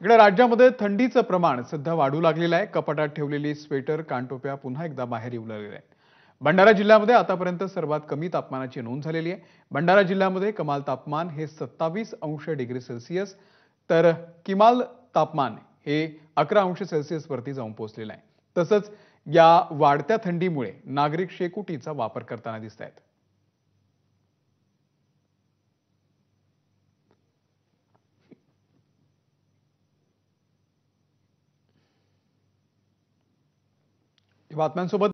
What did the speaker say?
इकडे राज्यामध्ये थंडीचं प्रमाण सध्या वाढू लागलेलं आहे कपाटात ठेवलेली स्वेटर कानटोप्या पुन्हा एकदा बाहेर येऊ लागलेल्या आहेत भंडारा जिल्ह्यामध्ये आतापर्यंत सर्वात कमी तापमानाची नोंद झालेली आहे भंडारा जिल्ह्यामध्ये कमाल तापमान हे सत्तावीस अंश डिग्री सेल्सिअस तर किमाल तापमान हे अकरा अंश सेल्सिअसवरती जाऊन पोहोचलेलं आहे तसंच या वाढत्या थंडीमुळे नागरिक शेकुटीचा वापर करताना दिसत आहेत बातम्यांसोबत